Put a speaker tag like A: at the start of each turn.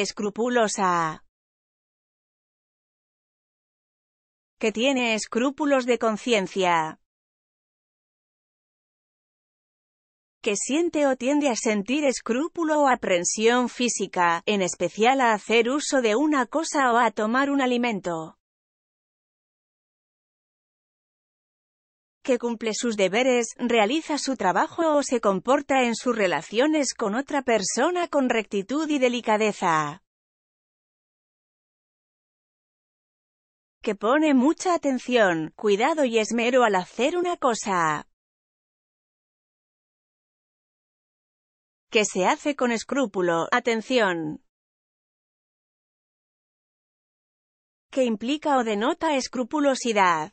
A: escrupulosa. Que tiene escrúpulos de conciencia.
B: que siente o tiende a sentir escrúpulo o aprensión física, en especial a hacer uso de una cosa o a tomar un alimento. que cumple sus deberes, realiza su trabajo o se comporta en sus relaciones con otra persona con rectitud y delicadeza. que pone mucha atención, cuidado y esmero al hacer una cosa.
A: que se hace con escrúpulo, atención. que implica o denota escrupulosidad.